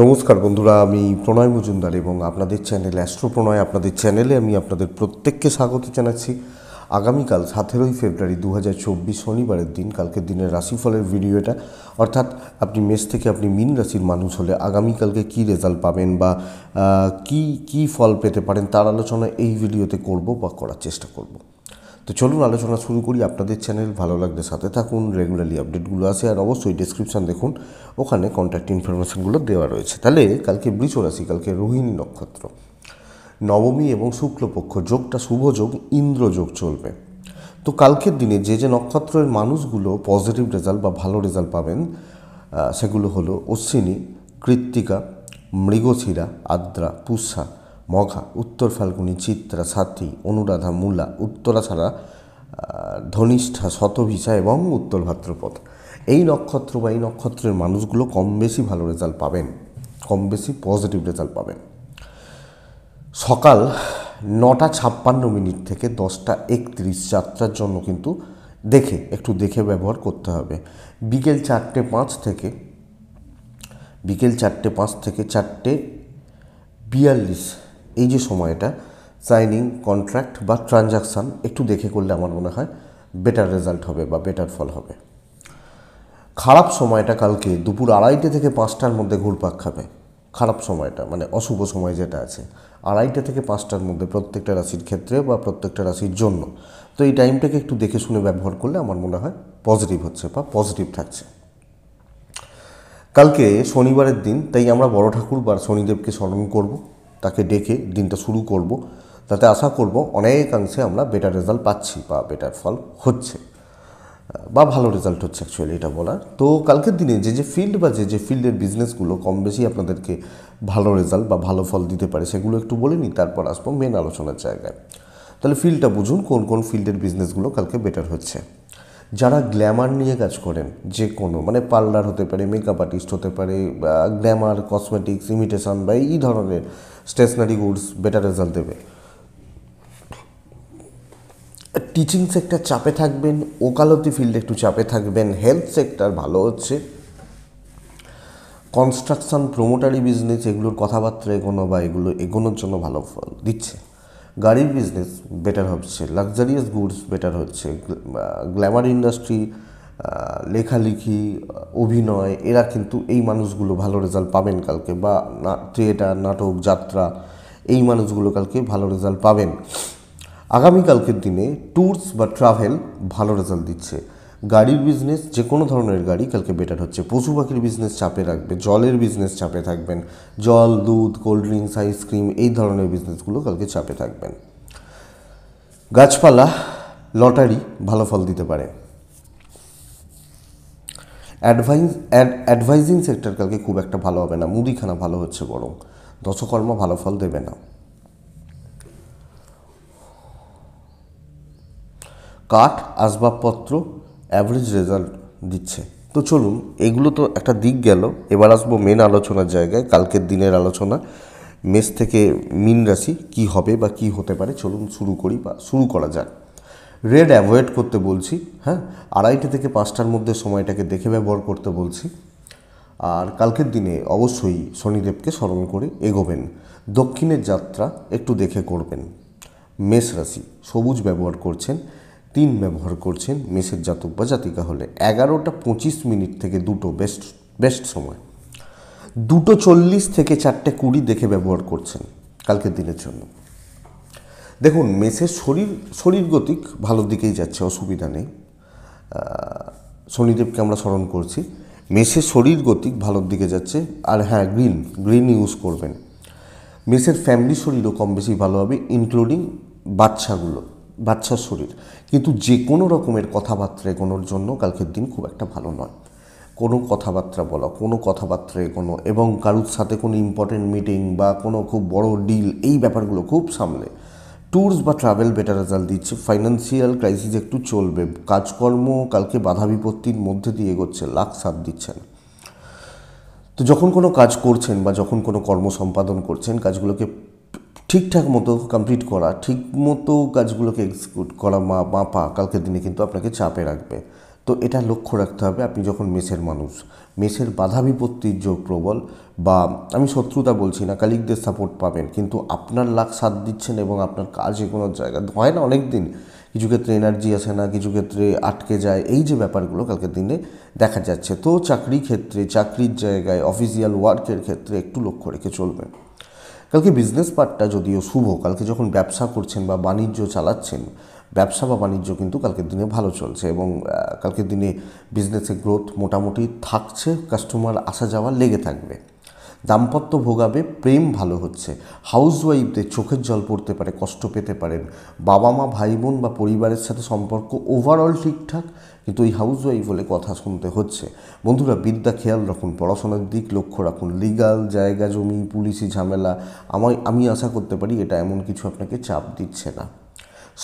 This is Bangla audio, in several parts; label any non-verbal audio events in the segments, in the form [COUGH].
নমস্কার বন্ধুরা আমি প্রণয় মজুমদার এবং আপনাদের চ্যানেল অ্যাস্ট্রো প্রণয় আপনাদের চ্যানেলে আমি আপনাদের প্রত্যেককে স্বাগত জানাচ্ছি আগামীকাল সতেরোই ফেব্রুয়ারি দু হাজার চব্বিশ শনিবারের দিন কালকের দিনের রাশিফলের ভিডিও এটা অর্থাৎ আপনি মেষ থেকে আপনি মিন রাশির মানুষ হলে আগামীকালকে কি রেজাল্ট পাবেন বা কি কি ফল পেতে পারেন তার আলোচনা এই ভিডিওতে করব বা করার চেষ্টা করবো তো চলুন আলোচনা শুরু করি আপনাদের চ্যানেল ভালো লাগলে সাথে থাকুন রেগুলারলি আপডেটগুলো আছে আর অবশ্যই ডিসক্রিপশান দেখুন ওখানে কন্ট্যাক্ট ইনফরমেশানগুলো দেওয়া রয়েছে তাহলে কালকে বৃষ রাশি কালকে রোহিণী নক্ষত্র নবমী এবং শুক্লপক্ষ যোগটা শুভ যোগ ইন্দ্রযোগ চলবে তো কালকের দিনে যে যে নক্ষত্রের মানুষগুলো পজিটিভ রেজাল্ট বা ভালো রেজাল্ট পাবেন সেগুলো হলো অশ্বিনী কৃত্তিকা মৃগশিরা আদ্রা পুষা মঘা উত্তর ফাল্গুনি চিত্রা সাথী অনুরাধা মূলা উত্তরা ছাড়া ধনিষ্ঠা শতভিসা এবং উত্তর ভাত্রপথ এই নক্ষত্র বা এই নক্ষত্রের মানুষগুলো কম বেশি ভালো রেজাল্ট পাবেন কম বেশি পজিটিভ রেজাল্ট পাবেন সকাল নটা ছাপ্পান্ন মিনিট থেকে দশটা একত্রিশ যাত্রার জন্য কিন্তু দেখে একটু দেখে ব্যবহার করতে হবে বিকেল চারটে পাঁচ থেকে বিকেল চারটে পাঁচ থেকে চারটে বিয়াল্লিশ এই যে সময়টা সাইনিং কন্ট্রাক্ট বা ট্রানজাকশান একটু দেখে করলে আমার মনে হয় বেটার রেজাল্ট হবে বা বেটার ফল হবে খারাপ সময়টা কালকে দুপুর আড়াইটে থেকে পাঁচটার মধ্যে ঘুরপাক খাবে খারাপ সময়টা মানে অশুভ সময় যেটা আছে আড়াইটা থেকে পাঁচটার মধ্যে প্রত্যেকটা রাশির ক্ষেত্রে বা প্রত্যেকটা রাশির জন্য তো এই টাইমটাকে একটু দেখে শুনে ব্যবহার করলে আমার মনে হয় পজিটিভ হচ্ছে বা পজিটিভ থাকছে কালকে শনিবারের দিন তাই আমরা বড় ঠাকুর বা শনিদেবকে স্মরণ করবো তাকে ডেকে দিনটা শুরু করব তাতে আশা করব অনেকাংশে আমরা বেটার রেজাল্ট পাচ্ছি বা বেটার ফল হচ্ছে বা ভালো রেজাল্ট হচ্ছে অ্যাকচুয়ালি এটা বলার তো কালকের দিনে যে যে ফিল্ড বা যে যে ফিল্ডের বিজনেসগুলো কম বেশি আপনাদেরকে ভালো রেজাল্ট বা ভালো ফল দিতে পারে সেগুলো একটু বলে নিই তারপর আসবো মেন আলোচনার জায়গায় তাহলে ফিল্ডটা বুঝুন কোন কোন ফিল্ডের বিজনেসগুলো কালকে বেটার হচ্ছে যারা গ্ল্যামার নিয়ে কাজ করেন যে কোনো মানে পার্লার হতে পারে মেকআপ আর্টিস্ট হতে পারে গ্ল্যামার কসমেটিক্স ইমিটেশন বা এই ধরনের স্টেশনারি গুডস বেটার রেজাল্ট দেবে টিচিং সেক্টর চাপে থাকবেন ওকালতি ফিল্ডে একটু চাপে থাকবেন হেলথ সেক্টর ভালো হচ্ছে কনস্ট্রাকশন প্রোমোটারি বিজনেস এগুলোর কথাবার্তা এগোনো বা এগুলো এগোনোর জন্য ভালো ফল দিচ্ছে গাড়ির বিজনেস বেটার হচ্ছে লাক্সারিয়াস গুডস বেটার হচ্ছে গ্ল্যামার ইন্ডাস্ট্রি লেখালেখি অভিনয় এরা কিন্তু এই মানুষগুলো ভালো রেজাল্ট পাবেন কালকে বা থিয়েটার নাটক যাত্রা এই মানুষগুলো কালকে ভালো রেজাল্ট পাবেন আগামীকালকের দিনে ট্যুরস বা ট্রাভেল ভালো রেজাল্ট দিচ্ছে গাড়ির বিজনেস যে কোনো ধরনের গাড়ি কালকে বেটার হচ্ছে পশু পাখির বিজনেস চাপে রাখবে জলের বিজনেস চাপে থাকবেন জল দুধ কোল্ড ড্রিঙ্কস আইসক্রিম এই ধরনের বিজনেসগুলো কালকে চাপে থাকবেন গাছপালা লটারি ভালো ফল দিতে পারে অ্যাডভাইস অ্যাডভাইজিং সেক্টর কালকে খুব একটা ভালো হবে না মুদিখানা ভালো হচ্ছে বরং দশকর্ম ভালো ফল দেবে না কাঠ আসবাবপত্র অ্যাভারেজ রেজাল্ট দিচ্ছে তো চলুন এগুলো তো একটা দিক গেল এবার আসবো মেন আলোচনার জায়গায় কালকের দিনের আলোচনা মেষ থেকে মিন রাশি কি হবে বা কি হতে পারে চলুন শুরু করি বা শুরু করা যাক রেড অ্যাভয়েড করতে বলছি হ্যাঁ আড়াইটে থেকে পাঁচটার মধ্যে সময়টাকে দেখে ব্যবহার করতে বলছি আর কালকের দিনে অবশ্যই শনিদেবকে স্মরণ করে এগোবেন দক্ষিণের যাত্রা একটু দেখে করবেন মেষ রাশি সবুজ ব্যবহার করছেন তিন ব্যবহার করছেন মেসের জাতক বা জাতিকা হলে এগারোটা পঁচিশ মিনিট থেকে দুটো বেস্ট বেস্ট সময় দুটো চল্লিশ থেকে চারটে কুড়ি দেখে ব্যবহার করছেন কালকের দিনের জন্য দেখুন মেসের শরীর শরীর গতিক ভালো দিকেই যাচ্ছে অসুবিধা নেই শনিদেবকে আমরা স্মরণ করছি মেসের শরীর গতিক ভালোর দিকে যাচ্ছে আর হ্যাঁ গ্রিন গ্রিন ইউজ করবেন মেসের ফ্যামিলি শরীরও কম বেশি ভালো হবে ইনক্লুডিং বাচ্চাগুলো বাচ্চার শরীর কিন্তু যে কোনো রকমের কথাবার্তা এগোনোর জন্য কালকের দিন খুব একটা ভালো নয় কোনো কথাবার্তা বলা কোনো কথাবার্তা এগোনো এবং কারুর সাথে কোনো ইম্পর্টেন্ট মিটিং বা কোনো খুব বড় ডিল এই ব্যাপারগুলো খুব সামলে ট্যুরস বা ট্রাভেল বেটার রেজাল্ট দিচ্ছে ফাইন্যান্সিয়াল ক্রাইসিস একটু চলবে কাজকর্ম কালকে বাধা বিপত্তির মধ্যে দিয়ে এগোচ্ছে লাখ সাথ দিচ্ছেন তো যখন কোনো কাজ করছেন বা যখন কোনো কর্ম সম্পাদন করছেন কাজগুলোকে ঠিকঠাক মতো কমপ্লিট করা ঠিক মতো কাজগুলোকে এক্সিকিউট করা মা মাপা কালকের দিনে কিন্তু আপনাকে চাপে রাখবে তো এটা লক্ষ্য রাখতে হবে আপনি যখন মেসের মানুষ মেসের বাধা বিপত্তির যোগ প্রবল বা আমি শত্রুতা বলছি না কালিকদের সাপোর্ট পাবেন কিন্তু আপনার লাখ সাথ দিচ্ছেন এবং আপনার কাজ কোনো জায়গা হয় না অনেক দিন কিছু ক্ষেত্রে এনার্জি আসে না কিছু ক্ষেত্রে আটকে যায় এই যে ব্যাপারগুলো কালকের দিনে দেখা যাচ্ছে তো চাকরি ক্ষেত্রে চাকরির জায়গায় অফিসিয়াল ওয়ার্কের ক্ষেত্রে একটু লক্ষ্য রেখে চলবেন কালকে বিজনেস পার্টটা যদিও শুভ কালকে যখন ব্যবসা করছেন বা বাণিজ্য চালাচ্ছেন ব্যবসা বা বাণিজ্য কিন্তু কালকের দিনে ভালো চলছে এবং কালকের দিনে বিজনেসে গ্রোথ মোটামুটি থাকছে কাস্টমার আসা যাওয়া লেগে থাকবে দাম্পত্য ভোগাবে প্রেম ভালো হচ্ছে হাউসওয়াইফদের চোখের জল পড়তে পারে কষ্ট পেতে পারেন বাবা মা ভাই বোন বা পরিবারের সাথে সম্পর্ক ওভারঅল ঠিকঠাক কিন্তু এই হাউসওয়াইফ হলে কথা শুনতে হচ্ছে বন্ধুরা বিদ্যা খেয়াল রাখুন পড়াশোনার দিক লক্ষ্য রাখুন লিগাল জায়গা জমি পুলিশি ঝামেলা আমায় আমি আশা করতে পারি এটা এমন কিছু আপনাকে চাপ দিচ্ছে না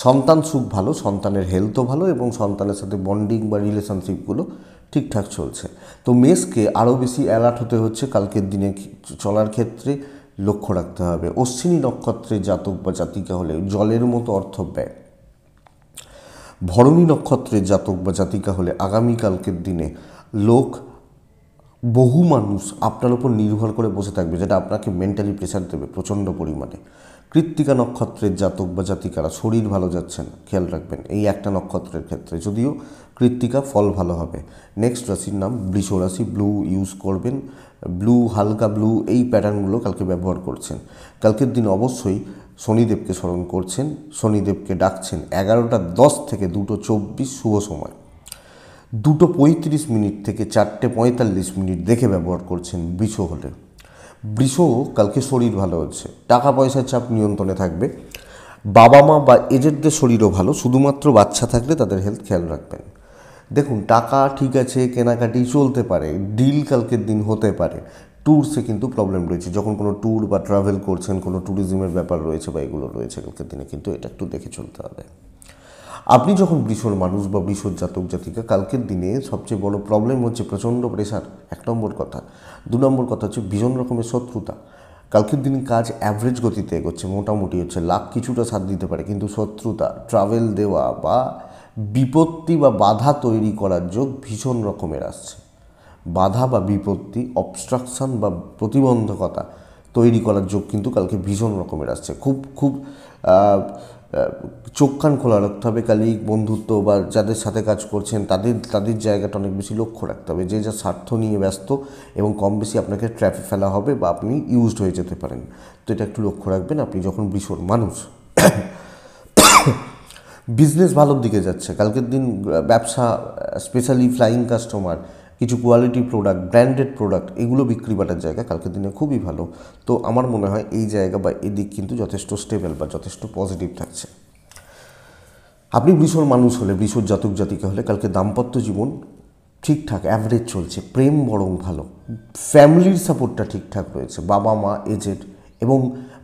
সন্তান সুখ ভালো সন্তানের হেলথও ভালো এবং সন্তানের সাথে বন্ডিং বা রিলেশনশিপগুলো ঠিকঠাক চলছে তো মেসকে আরও বেশি অ্যালার্ট হতে হচ্ছে কালকের দিনে চলার ক্ষেত্রে লক্ষ্য রাখতে হবে অশ্বিনী নক্ষত্রের জাতক বা জাতিকা হলে জলের মতো অর্থ ব্যয় ভরণী নক্ষত্রের জাতক বা জাতিকা হলে আগামীকালকের দিনে লোক বহু মানুষ আপনার উপর নির্ভর করে বসে থাকবে যেটা আপনাকে মেন্টালি প্রেশার দেবে প্রচণ্ড পরিমাণে কৃত্তিকা নক্ষত্রের জাতক বা জাতিকারা শরীর ভালো যাচ্ছে না খেয়াল রাখবেন এই একটা নক্ষত্রের ক্ষেত্রে যদিও কৃত্তিকা ফল ভালো হবে নেক্সট রাশির নাম বৃষ রাশি ব্লু ইউজ করবেন ব্লু হালকা ব্লু এই প্যাটার্নগুলো কালকে ব্যবহার করছেন কালকের দিন অবশ্যই শনিদেবকে স্মরণ করছেন শনিদেবকে ডাকছেন এগারোটা দশ থেকে দুটো চব্বিশ শুভ সময় দুটো পঁয়ত্রিশ মিনিট থেকে চারটে পঁয়তাল্লিশ মিনিট দেখে ব্যবহার করছেন বৃষ হলে বৃষ কালকে শরীর ভালো হচ্ছে টাকা পয়সার চাপ নিয়ন্ত্রণে থাকবে বাবা মা বা এজেডদের শরীরও ভালো শুধুমাত্র বাচ্চা থাকলে তাদের হেলথ খেয়াল রাখবেন দেখুন টাকা ঠিক আছে কেনাকাটি চলতে পারে ডিল কালকের দিন হতে পারে ট্যুরসে কিন্তু প্রবলেম রয়েছে যখন কোনো ট্যুর বা ট্রাভেল করছেন কোনো ট্যুরিজমের ব্যাপার রয়েছে বা এগুলো রয়েছে কালকের দিনে কিন্তু এটা একটু দেখে চলতে হবে আপনি যখন বৃষর মানুষ বা বৃষর জাতক জাতিকা কালকের দিনে সবচেয়ে বড় প্রবলেম হচ্ছে প্রচণ্ড প্রেশার এক নম্বর কথা দু নম্বর কথা হচ্ছে ভীষণ রকমের শত্রুতা কালকের দিন কাজ অ্যাভারেজ গতিতে এগোচ্ছে মোটামুটি হচ্ছে লাভ কিছুটা সাথ দিতে পারে কিন্তু শত্রুতা ট্রাভেল দেওয়া বা বিপত্তি বা বাধা তৈরি করার যোগ ভীষণ রকমের আসছে বাধা বা বিপত্তি অবস্ট্রাকশান বা প্রতিবন্ধকতা তৈরি করার যোগ কিন্তু কালকে ভীষণ রকমের আসছে খুব খুব চোখ কান খোলা রাখতে হবে কালিক বন্ধুত্ব বা যাদের সাথে কাজ করছেন তাদের তাদের জায়গাটা অনেক বেশি লক্ষ্য রাখতে হবে যে যা স্বার্থ নিয়ে ব্যস্ত এবং কম বেশি আপনাকে ট্র্যাফিক ফেলা হবে বা আপনি ইউজড হয়ে যেতে পারেন তো এটা একটু লক্ষ্য রাখবেন আপনি যখন ভীষণ মানুষ বিজনেস ভালোর দিকে যাচ্ছে কালকের দিন ব্যবসা স্পেশালি ফ্লাইং কাস্টমার কিছু কোয়ালিটি প্রোডাক্ট ব্র্যান্ডেড প্রোডাক্ট এগুলো বিক্রি বাটার জায়গা কালকের দিনে খুবই ভালো তো আমার মনে হয় এই জায়গা বা এদিক কিন্তু যথেষ্ট স্টেবল বা যথেষ্ট পজিটিভ থাকছে আপনি বৃষর মানুষ হলে বৃষর জাতক জাতিকা হলে কালকে দাম্পত্য জীবন ঠিকঠাক অ্যাভারেজ চলছে প্রেম বরং ভালো ফ্যামিলির সাপোর্টটা ঠিকঠাক রয়েছে বাবা মা এজেড এবং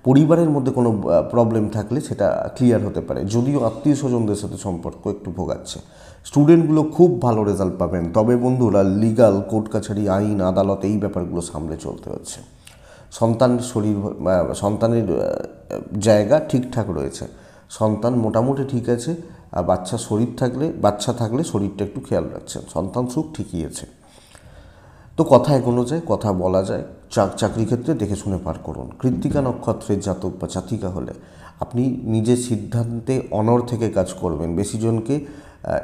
পরিবারের মধ্যে কোনো প্রবলেম থাকলে সেটা ক্লিয়ার হতে পারে যদিও আত্মীয় স্বজনদের সাথে সম্পর্ক একটু ভোগাচ্ছে স্টুডেন্টগুলো খুব ভালো রেজাল্ট পাবেন তবে বন্ধুরা লিগাল কোর্ট কাছারি আইন আদালত এই ব্যাপারগুলো সামলে চলতে হচ্ছে সন্তান শরীর সন্তানের জায়গা ঠিকঠাক রয়েছে সন্তান মোটামুটি ঠিক আছে আর বাচ্চা শরীর থাকলে বাচ্চা থাকলে শরীরটা একটু খেয়াল রাখছেন সন্তান সুখ ঠিকই আছে তো কথা এগোনো যায় কথা বলা যায় চাকরি ক্ষেত্রে দেখে শুনে পার করুন কৃত্তিকা নক্ষত্রের জাতক বা জাতিকা হলে আপনি নিজের সিদ্ধান্তে অনর থেকে কাজ করবেন বেশিজনকে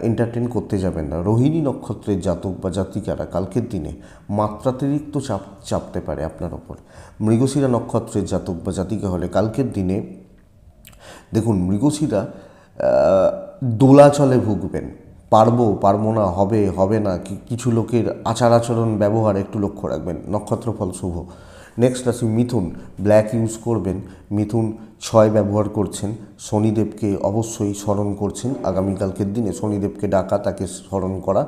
এন্টারটেন করতে যাবেন না রোহিণী নক্ষত্রের জাতক বা জাতিকারা কালকের দিনে মাত্রাতিরিক্ত চাপ চাপতে পারে আপনার ওপর মৃগশিরা নক্ষত্রের জাতক বা জাতিকা হলে কালকের দিনে দেখুন মৃগশিরা দোলাচলে ভুগবেন পারবো পারবো না হবে হবে না কিছু লোকের আচার আচরণ ব্যবহার একটু লক্ষ্য রাখবেন নক্ষত্রফল শুভ নেক্সট রাশি মিথুন ব্ল্যাক ইউজ করবেন মিথুন ছয় ব্যবহার করছেন শনিদেবকে অবশ্যই স্মরণ করছেন আগামীকালকের দিনে শনিদেবকে ডাকা তাকে স্মরণ করা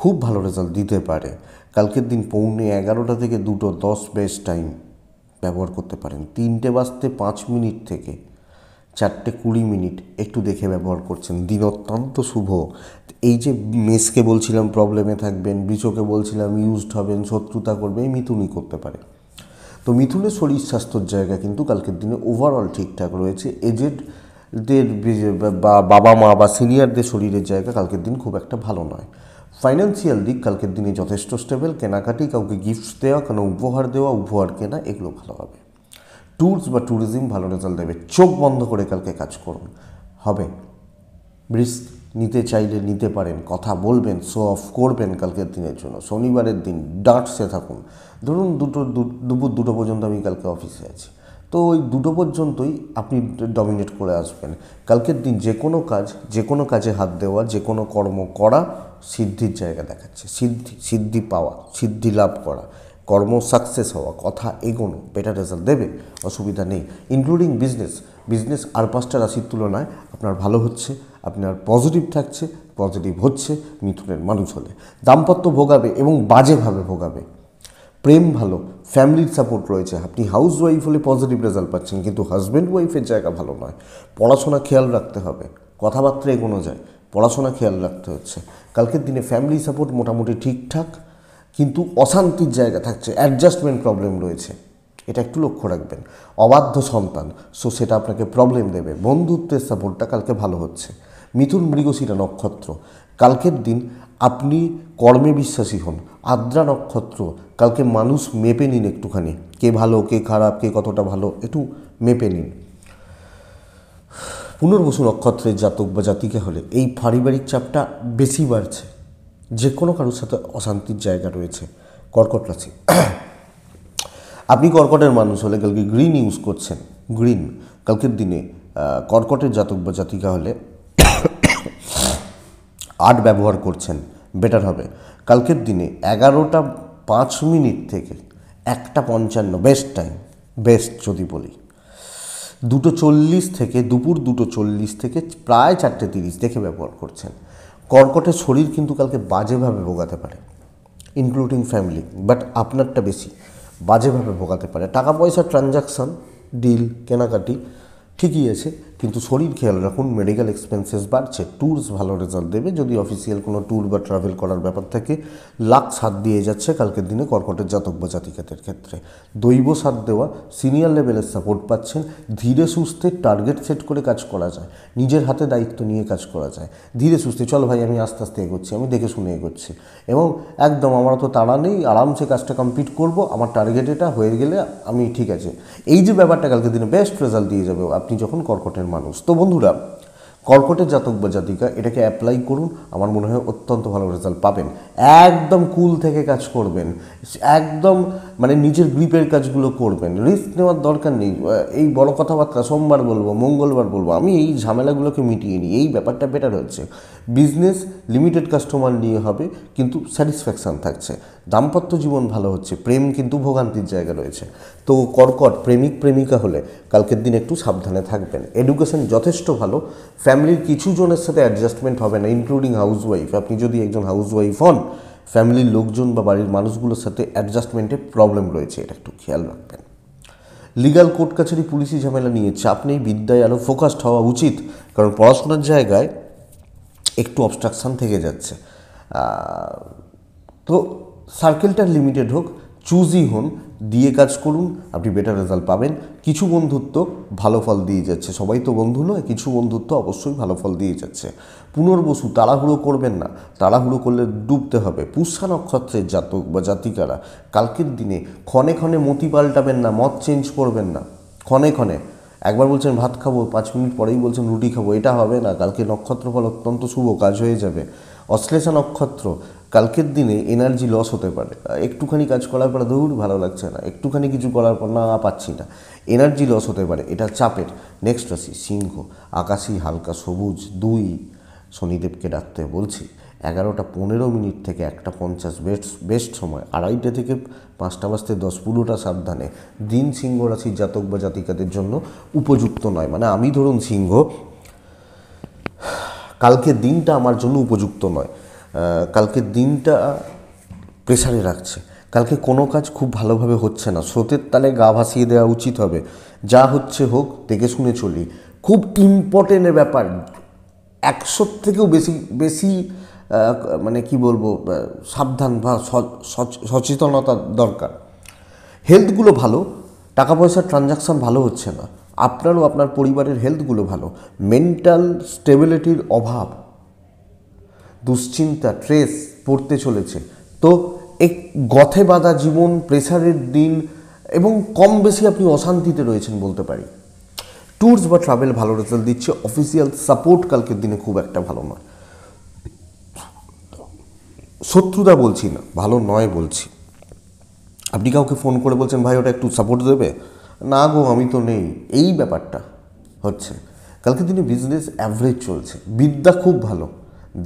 খুব ভালো রেজাল্ট দিতে পারে কালকের দিন পৌনে এগারোটা থেকে দুটো দশ বেস্ট টাইম ব্যবহার করতে পারেন তিনটে বাজতে পাঁচ মিনিট থেকে চারটে কুড়ি মিনিট একটু দেখে ব্যবহার করছেন দিন অত্যন্ত শুভ এই যে মেসকে বলছিলাম প্রবলেমে থাকবেন বিচোকে বলছিলাম ইউজড হবেন শত্রুতা করবে এই মিথুনই করতে পারে তো মিথুনের শরীর স্বাস্থ্যর জায়গা কিন্তু কালকের দিনে ওভারঅল ঠিকঠাক রয়েছে এজেড দের বা বাবা মা বা সিনিয়রদের শরীরের জায়গা কালকের দিন খুব একটা ভালো নয় ফাইন্যান্সিয়াল দিক কালকের দিনে যথেষ্ট স্টেবেল কেনাকাটি কাউকে গিফটস দেওয়া কোনো উপহার দেওয়া উপহার কেনা এগুলো ভালো হবে ট্যুরস বা ট্যুরিজম ভালো রেজাল্ট দেবে চোখ বন্ধ করে কালকে কাজ করুন হবে রিস্ক নিতে চাইলে নিতে পারেন কথা বলবেন শো অফ করবেন কালকের দিনের জন্য শনিবারের দিন ডাটসে থাকুন ধরুন দুটো দুপুর দুটো পর্যন্ত আমি কালকে অফিসে আছি তো ওই দুটো পর্যন্তই আপনি ডমিনেট করে আসবেন কালকের দিন যে কোনো কাজ যে কোনো কাজে হাত দেওয়া যে কোনো কর্ম করা সিদ্ধির জায়গা দেখাচ্ছে সিদ্ধি সিদ্ধি পাওয়া সিদ্ধি লাভ করা কর্ম সাকসেস হওয়া কথা এগোনো বেটার রেজাল্ট দেবে অসুবিধা নেই ইনক্লুডিং বিজনেস বিজনেস আর পাঁচটা রাশির তুলনায় আপনার ভালো হচ্ছে আপনার পজিটিভ থাকছে পজিটিভ হচ্ছে মিথুনের মানুষ হলে দাম্পত্য ভোগাবে এবং বাজেভাবে ভোগাবে প্রেম ভালো ফ্যামিলির সাপোর্ট রয়েছে আপনি হাউস ওয়াইফ হলে পজিটিভ রেজাল্ট পাচ্ছেন কিন্তু হাজব্যান্ড ওয়াইফের জায়গা ভালো নয় পড়াশোনা খেয়াল রাখতে হবে কথাবার্তা এগোনো যায় পড়াশোনা খেয়াল রাখতে হচ্ছে কালকের দিনে ফ্যামিলি সাপোর্ট মোটামুটি ঠিকঠাক কিন্তু অশান্তির জায়গা থাকছে অ্যাডজাস্টমেন্ট প্রবলেম রয়েছে এটা একটু লক্ষ্য রাখবেন অবাধ্য সন্তান সো সেটা আপনাকে প্রবলেম দেবে বন্ধুত্বের সাপোর্টটা কালকে ভালো হচ্ছে মিথুন মৃগশিরা নক্ষত্র কালকের দিন আপনি কর্মে বিশ্বাসী হন আদ্রা নক্ষত্র কালকে মানুষ মেপে নিন একটুখানি কে ভালো কে খারাপ কে কতটা ভালো একটু মেপে নিন পুনর্বসু নক্ষত্রের জাতক বা জাতিকা হলে এই পারিবারিক চাপটা বেশি বাড়ছে যে কোনো কারোর সাথে অশান্তির জায়গা রয়েছে কর্কট রাশি আপনি কর্কটের মানুষ হলে কালকে গ্রিন ইউজ করছেন গ্রিন কালকের দিনে কর্কটের জাতক বা জাতিকা হলে আট ব্যবহার করছেন বেটার হবে কালকের দিনে এগারোটা পাঁচ মিনিট থেকে একটা পঞ্চান্ন বেস্ট টাইম বেস্ট যদি বলি দুটো চল্লিশ থেকে দুপুর দুটো চল্লিশ থেকে প্রায় চারটে তিরিশ দেখে ব্যবহার করছেন কর্কটের শরীর কিন্তু কালকে বাজেভাবে ভোগাতে পারে ইনক্লুডিং ফ্যামিলি বাট আপনারটা বেশি বাজেভাবে ভোগাতে পারে টাকা পয়সা ট্রানজাকশান ডিল কেনাকাটি ঠিকই আছে কিন্তু শরীর খেয়াল রাখুন মেডিকেল এক্সপেন্সেস বাড়ছে ট্যুরস ভালো রেজাল্ট দেবে যদি অফিসিয়াল কোনো ট্যুর বা ট্রাভেল করার ব্যাপার থাকে লাখ সাত দিয়ে যাচ্ছে কালকের দিনে কর্কটের জাতক বা জাতিকাতের ক্ষেত্রে দৈব সাত দেওয়া সিনিয়র লেভেলের সাপোর্ট পাচ্ছেন ধীরে সুস্থে টার্গেট সেট করে কাজ করা যায় নিজের হাতে দায়িত্ব নিয়ে কাজ করা যায় ধীরে সুস্থে চল ভাই আমি আস্তে আস্তে এগোচ্ছি আমি দেখে শুনে এগোচ্ছি এবং একদম আমার তো তাড়া নেই আরামসে কাজটা কমপ্লিট করব আমার টার্গেট এটা হয়ে গেলে আমি ঠিক আছে এই যে ব্যাপারটা কালকের দিনে বেস্ট রেজাল্ট দিয়ে যাবে আপনি যখন কর্কটের ধরনের মানুষ তো বন্ধুরা কর্কটের জাতক বা জাতিকা এটাকে অ্যাপ্লাই করুন আমার মনে হয় অত্যন্ত ভালো রেজাল্ট পাবেন একদম কুল থেকে কাজ করবেন একদম মানে নিজের গ্রিপের কাজগুলো করবেন রিস্ক নেওয়ার দরকার নেই এই বড় কথাবার্তা সোমবার বলবো মঙ্গলবার বলবো আমি এই ঝামেলাগুলোকে মিটিয়ে নিই এই ব্যাপারটা বেটার হচ্ছে বিজনেস লিমিটেড কাস্টমার নিয়ে হবে কিন্তু স্যাটিসফ্যাকশান থাকছে দাম্পত্য জীবন ভালো হচ্ছে প্রেম কিন্তু ভোগান্তির জায়গা রয়েছে তো কর্কট প্রেমিক প্রেমিকা হলে কালকের দিন একটু সাবধানে থাকবেন এডুকেশন যথেষ্ট ভালো ফ্যামিলির কিছু জনের সাথে অ্যাডজাস্টমেন্ট হবে না ইনক্লুডিং হাউসওয়াইফ আপনি যদি একজন হাউসওয়াইফ হন ফ্যামিলির লোকজন বা বাড়ির মানুষগুলোর সাথে অ্যাডজাস্টমেন্টে প্রবলেম রয়েছে এটা একটু খেয়াল রাখবেন লিগাল কোর্ট কাছারি পুলিশি ঝামেলা নিয়ে চাপ নেই বিদ্যায় আরও ফোকাসড হওয়া উচিত কারণ পড়াশোনার জায়গায় একটু অবস্ট্রাকশান থেকে যাচ্ছে তো সার্কেলটার লিমিটেড হোক চুজই হন দিয়ে কাজ করুন আপনি বেটার রেজাল্ট পাবেন কিছু বন্ধুত্ব ভালো ফল দিয়ে যাচ্ছে সবাই তো বন্ধু নয় কিছু বন্ধুত্ব অবশ্যই ভালো ফল দিয়ে যাচ্ছে পুনর্বসু তাড়াহুড়ো করবেন না তাড়াহুড়ো করলে ডুবতে হবে পুষ্যা নক্ষত্রের জাতক বা জাতিকারা কালকের দিনে ক্ষণে ক্ষণে মতি পাল্টাবেন না মত চেঞ্জ করবেন না ক্ষণে ক্ষণে একবার বলছেন ভাত খাবো পাঁচ মিনিট পরেই বলছেন রুটি খাবো এটা হবে না কালকে নক্ষত্র ফল অত্যন্ত শুভ কাজ হয়ে যাবে অশ্লেষা নক্ষত্র কালকের দিনে এনার্জি লস হতে পারে একটুখানি কাজ করার পর দৌড় ভালো লাগছে না একটুখানি কিছু করার পর না পাচ্ছি না এনার্জি লস হতে পারে এটা চাপের নেক্সট রাশি সিংহ আকাশি হালকা সবুজ দুই শনিদেবকে ডাকতে বলছি এগারোটা পনেরো মিনিট থেকে একটা পঞ্চাশ বেস্ট বেস্ট সময় আড়াইটা থেকে পাঁচটা বাজতে দশ পুরোটা সাবধানে দিন সিংহ রাশির জাতক বা জাতিকাদের জন্য উপযুক্ত নয় মানে আমি ধরুন সিংহ কালকের দিনটা আমার জন্য উপযুক্ত নয় কালকে দিনটা প্রেশারে রাখছে কালকে কোনো কাজ খুব ভালোভাবে হচ্ছে না স্রোতের তালে গা ভাসিয়ে দেওয়া উচিত হবে যা হচ্ছে হোক দেখে শুনে চলি খুব ইম্পর্টেন্টের ব্যাপার একশোর থেকেও বেশি বেশি মানে কি বলবো সাবধান বা সচেতনতা দরকার হেলথগুলো ভালো টাকা পয়সার ট্রানজাকশান ভালো হচ্ছে না আপনারও আপনার পরিবারের হেলথগুলো ভালো মেন্টাল স্টেবিলিটির অভাব দুশ্চিন্তা ট্রেস পড়তে চলেছে তো এক গথে বাঁধা জীবন প্রেসারের দিন এবং কম বেশি আপনি অশান্তিতে রয়েছেন বলতে পারি ট্যুরস বা ট্রাভেল ভালো রেজাল্ট দিচ্ছে অফিসিয়াল সাপোর্ট কালকের দিনে খুব একটা ভালো নয় শত্রুতা বলছি না ভালো নয় বলছি আপনি কাউকে ফোন করে বলছেন ভাই ওটা একটু সাপোর্ট দেবে না গো আমি তো নেই এই ব্যাপারটা হচ্ছে কালকের দিনে বিজনেস অ্যাভারেজ চলছে বিদ্যা খুব ভালো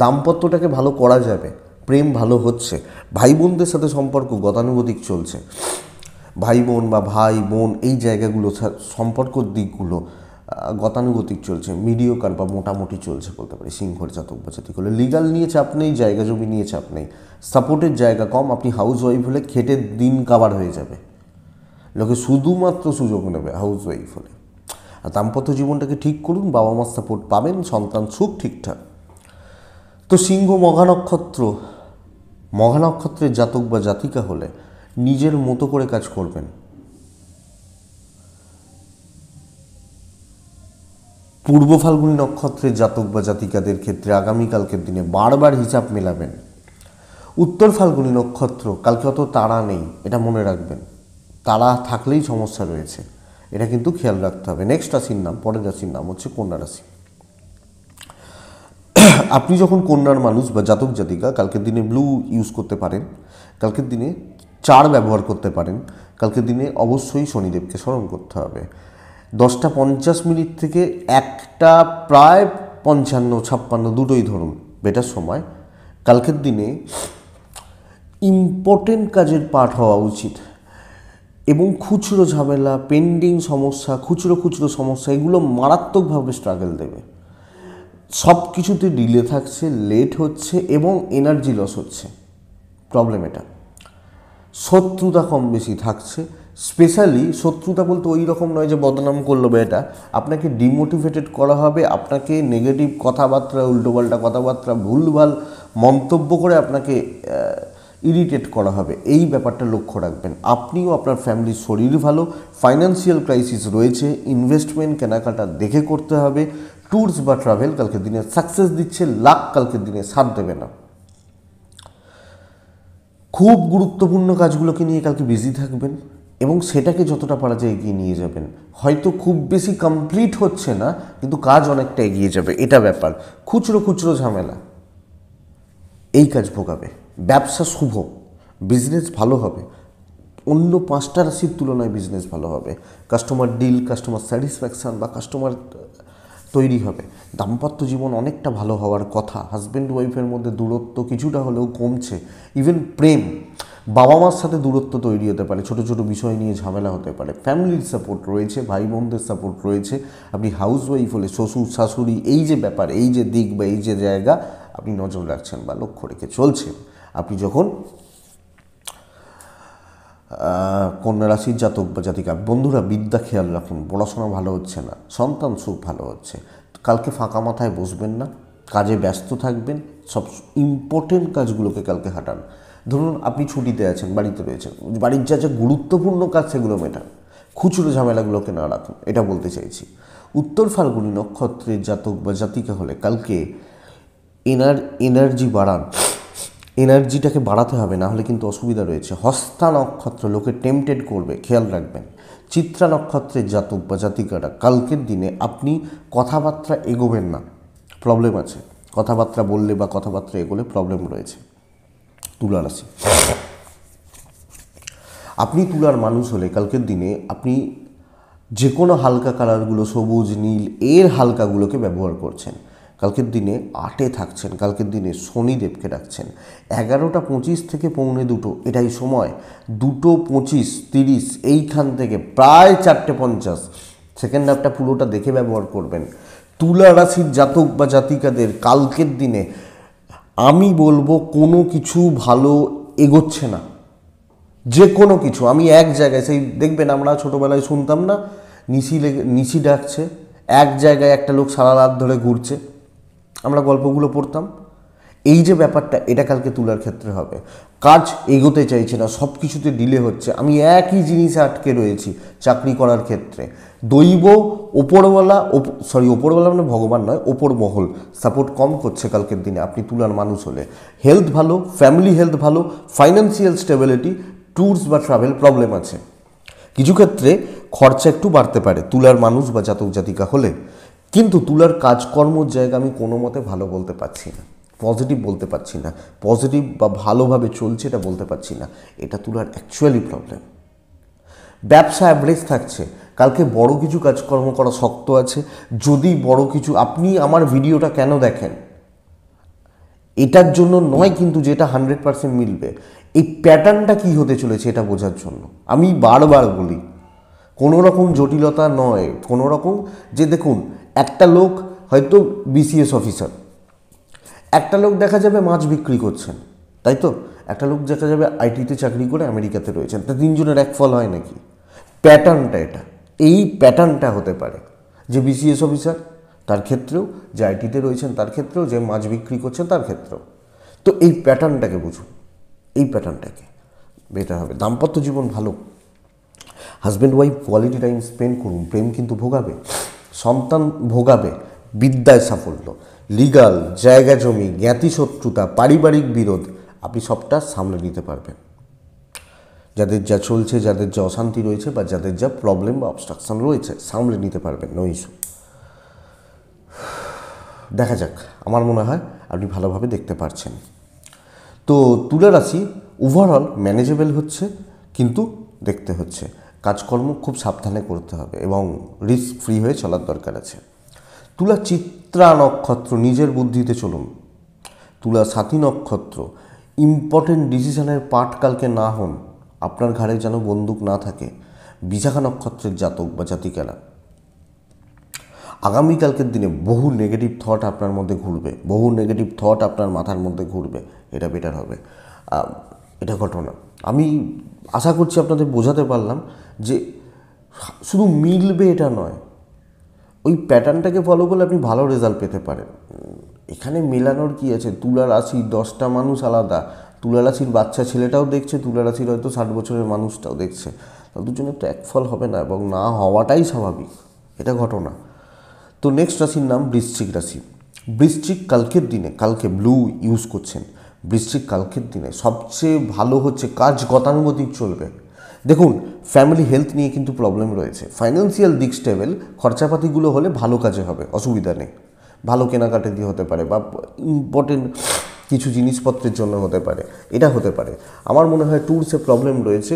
দাম্পত্যটাকে ভালো করা যাবে প্রেম ভালো হচ্ছে ভাই বোনদের সাথে সম্পর্ক গতানুগতিক চলছে ভাই বোন বা ভাই বোন এই জায়গাগুলো সম্পর্কর দিকগুলো গতানুগতিক চলছে মিডিয়োকার বা মোটামুটি চলছে বলতে পারি সিংহর জাতক বা জাতি হলে লিগাল নিয়ে চাপ নেই জায়গা জমি নিয়ে চাপ নেই সাপোর্টের জায়গা কম আপনি হাউস ওয়াইফ হলে খেটে দিন কাবার হয়ে যাবে লোকে শুধুমাত্র সুযোগ নেবে হাউস ওয়াইফ হলে আর দাম্পত্য জীবনটাকে ঠিক করুন বাবা মার সাপোর্ট পাবেন সন্তান সুখ ঠিকঠাক তো সিংহ মহা নক্ষত্রের জাতক বা জাতিকা হলে নিজের মতো করে কাজ করবেন পূর্ব ফাল্গুনি নক্ষত্রের জাতক বা জাতিকাদের ক্ষেত্রে আগামীকালকের দিনে বারবার হিসাব মেলাবেন উত্তর ফাল্গুনি নক্ষত্র কালকে অত তারা নেই এটা মনে রাখবেন তারা থাকলেই সমস্যা রয়েছে এটা কিন্তু খেয়াল রাখতে হবে নেক্সট রাশির নাম পরের রাশির নাম হচ্ছে কন্যা রাশি [COUGHS] আপনি যখন কন্যার মানুষ বা জাতক জাতিকা কালকের দিনে ব্লু ইউজ করতে পারেন কালকের দিনে চার ব্যবহার করতে পারেন কালকের দিনে অবশ্যই শনিদেবকে স্মরণ করতে হবে দশটা পঞ্চাশ মিনিট থেকে একটা প্রায় পঞ্চান্ন ছাপ্পান্ন দুটোই ধরুন বেটার সময় কালকের দিনে ইম্পর্টেন্ট কাজের পাঠ হওয়া উচিত এবং খুচরো ঝামেলা পেন্ডিং সমস্যা খুচরো খুচরো সমস্যা এগুলো মারাত্মকভাবে স্ট্রাগল দেবে সব কিছুতে ডিলে থাকছে লেট হচ্ছে এবং এনার্জি লস হচ্ছে প্রবলেম এটা শত্রুতা কম বেশি থাকছে স্পেশালি শত্রুতা বলতে ওই রকম নয় যে বদনাম করলো বা এটা আপনাকে ডিমোটিভেটেড করা হবে আপনাকে নেগেটিভ কথাবার্তা উল্টোপাল্টা কথাবার্তা ভুলভাল মন্তব্য করে আপনাকে ইরিটেট করা হবে এই ব্যাপারটা লক্ষ্য রাখবেন আপনিও আপনার ফ্যামিলির শরীর ভালো ফাইন্যান্সিয়াল ক্রাইসিস রয়েছে ইনভেস্টমেন্ট কেনাকাটা দেখে করতে হবে ট্যুরস বা ট্রাভেল কালকের দিনে সাকসেস দিচ্ছে লাখ কালকের দিনে সাথ দেবে না খুব গুরুত্বপূর্ণ কাজগুলোকে নিয়ে কালকে বিজি থাকবেন এবং সেটাকে যতটা পারা যায় এগিয়ে নিয়ে যাবেন হয়তো খুব বেশি কমপ্লিট হচ্ছে না কিন্তু কাজ অনেকটা এগিয়ে যাবে এটা ব্যাপার খুচরো খুচরো ঝামেলা এই কাজ ভোগাবে ব্যবসা শুভ বিজনেস ভালো হবে অন্য পাঁচটা রাশির তুলনায় বিজনেস ভালো হবে কাস্টমার ডিল কাস্টমার স্যাটিসফ্যাকশান বা কাস্টমার তৈরি হবে দাম্পত্য জীবন অনেকটা ভালো হওয়ার কথা হাজব্যান্ড ওয়াইফের মধ্যে দূরত্ব কিছুটা হলেও কমছে ইভেন প্রেম বাবা মার সাথে দূরত্ব তৈরি হতে পারে ছোট ছোট বিষয় নিয়ে ঝামেলা হতে পারে ফ্যামিলির সাপোর্ট রয়েছে ভাই বোনদের সাপোর্ট রয়েছে আপনি হাউস ওয়াইফ হলে শ্বশুর শাশুড়ি এই যে ব্যাপার এই যে দিক বা এই যে জায়গা আপনি নজর রাখছেন বা লক্ষ্য রেখে চলছেন আপনি যখন কন্যা রাশির জাতক বা জাতিকা বন্ধুরা বিদ্যা খেয়াল রাখুন পড়াশোনা ভালো হচ্ছে না সন্তান সুখ ভালো হচ্ছে কালকে ফাঁকা মাথায় বসবেন না কাজে ব্যস্ত থাকবেন সব ইম্পর্টেন্ট কাজগুলোকে কালকে হাঁটান ধরুন আপনি ছুটিতে আছেন বাড়িতে রয়েছেন বাড়ির যা যা গুরুত্বপূর্ণ কাজ সেগুলো মেটান খুচরো ঝামেলাগুলোকে না রাখুন এটা বলতে চাইছি উত্তর ফাল্গুনি নক্ষত্রের জাতক বা জাতিকা হলে কালকে এনার এনার্জি বাড়ান এনার্জিটাকে বাড়াতে হবে না হলে কিন্তু অসুবিধা রয়েছে হস্তা নক্ষত্র লোকে টেম্পটেড করবে খেয়াল রাখবেন চিত্রা নক্ষত্রের জাতক বা জাতিকারা কালকের দিনে আপনি কথাবার্তা এগোবেন না প্রবলেম আছে কথাবার্তা বললে বা কথাবার্তা এগোলে প্রবলেম রয়েছে তুলা রাশি আপনি তুলার মানুষ হলে কালকের দিনে আপনি যে কোনো হালকা কালারগুলো সবুজ নীল এর হালকাগুলোকে ব্যবহার করছেন কালকের দিনে আটে থাকছেন কালকের দিনে শনিদেবকে ডাকছেন এগারোটা পঁচিশ থেকে পৌনে দুটো এটাই সময় দুটো পঁচিশ তিরিশ এইখান থেকে প্রায় চারটে পঞ্চাশ সেকেন্ড হাফটা পুরোটা দেখে ব্যবহার করবেন তুলা রাশির জাতক বা জাতিকাদের কালকের দিনে আমি বলবো কোনো কিছু ভালো এগোচ্ছে না যে কোনো কিছু আমি এক জায়গায় সেই দেখবেন আমরা ছোটোবেলায় শুনতাম না নিশি লেগে নিশি ডাকছে এক জায়গায় একটা লোক সারা রাত ধরে ঘুরছে আমরা গল্পগুলো পড়তাম এই যে ব্যাপারটা এটা কালকে তোলার ক্ষেত্রে হবে কাজ এগোতে চাইছে না সব কিছুতে ডিলে হচ্ছে আমি একই জিনিসে আটকে রয়েছি চাকরি করার ক্ষেত্রে দৈব ওপরওয়ালা সরি ওপরওয়ালা মানে ভগবান নয় ওপর মহল সাপোর্ট কম করছে কালকের দিনে আপনি তুলার মানুষ হলে হেলথ ভালো ফ্যামিলি হেলথ ভালো ফাইন্যান্সিয়াল স্টেবিলিটি ট্যুরস বা ট্রাভেল প্রবলেম আছে কিছু ক্ষেত্রে খরচা একটু বাড়তে পারে তুলার মানুষ বা জাতক জাতিকা হলে কিন্তু তুলার কাজকর্মর জায়গা আমি কোনো মতে ভালো বলতে পারছি না পজিটিভ বলতে পারছি না পজিটিভ বা ভালোভাবে চলছে এটা বলতে পারছি না এটা তুলার অ্যাকচুয়ালি প্রবলেম ব্যবসা অ্যাভারেজ থাকছে কালকে বড় কিছু কাজকর্ম করা শক্ত আছে যদি বড় কিছু আপনি আমার ভিডিওটা কেন দেখেন এটার জন্য নয় কিন্তু যেটা হান্ড্রেড পারসেন্ট মিলবে এই প্যাটার্নটা কি হতে চলেছে এটা বোঝার জন্য আমি বারবার বলি কোনো রকম জটিলতা নয় কোনো রকম যে দেখুন একটা লোক হয়তো বিসিএস অফিসার একটা লোক দেখা যাবে মাছ বিক্রি করছেন তাই তো একটা লোক দেখা যাবে আইটিতে চাকরি করে আমেরিকাতে রয়েছেন তা তিনজনের এক ফল হয় নাকি প্যাটার্নটা এটা এই প্যাটার্নটা হতে পারে যে বিসিএস অফিসার তার ক্ষেত্রেও যে আইটিতে রয়েছেন তার ক্ষেত্রেও যে মাছ বিক্রি করছেন তার ক্ষেত্রেও তো এই প্যাটার্নটাকে বুঝুন এই প্যাটার্নটাকে বেটার হবে দাম্পত্য জীবন ভালো husband wife quality time spend করুন প্রেম কিন্তু ভোগাবে সন্তান ভোগাবে বিদ্যায় সাফল্য লিগাল জায়গা জমি জ্ঞাতিশত্রুতা পারিবারিক বিরোধ আপনি সবটা সামলে নিতে পারবেন যাদের যা চলছে যাদের যা অশান্তি রয়েছে বা যাদের যা প্রবলেম বা অবস্ট্রাকশান রয়েছে সামলে নিতে পারবেন নো ইস্যু দেখা যাক আমার মনে হয় আপনি ভালোভাবে দেখতে পারছেন তো তুলা রাশি ওভারঅল ম্যানেজেবল হচ্ছে কিন্তু দেখতে হচ্ছে কাজকর্ম খুব সাবধানে করতে হবে এবং রিস্ক ফ্রি হয়ে চলার দরকার আছে তুলা চিত্রা নক্ষত্র নিজের বুদ্ধিতে চলুন তুলা সাথী নক্ষত্র ইম্পর্টেন্ট ডিসিশনের পাঠ কালকে না হন আপনার ঘাড়ে যেন বন্দুক না থাকে বিশাখা নক্ষত্রের জাতক বা জাতিকারা আগামীকালকের দিনে বহু নেগেটিভ থট আপনার মধ্যে ঘুরবে বহু নেগেটিভ থট আপনার মাথার মধ্যে ঘুরবে এটা বেটার হবে এটা ঘটনা আমি আশা করছি আপনাদের বোঝাতে পারলাম যে শুধু মিলবে এটা নয় ওই প্যাটার্নটাকে ফলো করলে আপনি ভালো রেজাল্ট পেতে পারেন এখানে মেলানোর কী আছে তুলা রাশি দশটা মানুষ আলাদা তুলা রাশির বাচ্চা ছেলেটাও দেখছে তুলা রাশির হয়তো ষাট বছরের মানুষটাও দেখছে তাদের জন্য তো এক ফল হবে না এবং না হওয়াটাই স্বাভাবিক এটা ঘটনা তো নেক্সট রাশির নাম বৃশ্চিক রাশি বৃশ্চিক কালকের দিনে কালকে ব্লু ইউজ করছেন বৃষ্টির কালকের দিনে সবচেয়ে ভালো হচ্ছে কাজ গতানুগতিক চলবে দেখুন ফ্যামিলি হেলথ নিয়ে কিন্তু প্রবলেম রয়েছে ফাইন্যান্সিয়াল দিক স্টেবেল খরচাপাতিগুলো হলে ভালো কাজে হবে অসুবিধা নেই ভালো কেনাকাটা দিয়ে হতে পারে বা ইম্পর্টেন্ট কিছু জিনিসপত্রের জন্য হতে পারে এটা হতে পারে আমার মনে হয় ট্যুরসে প্রবলেম রয়েছে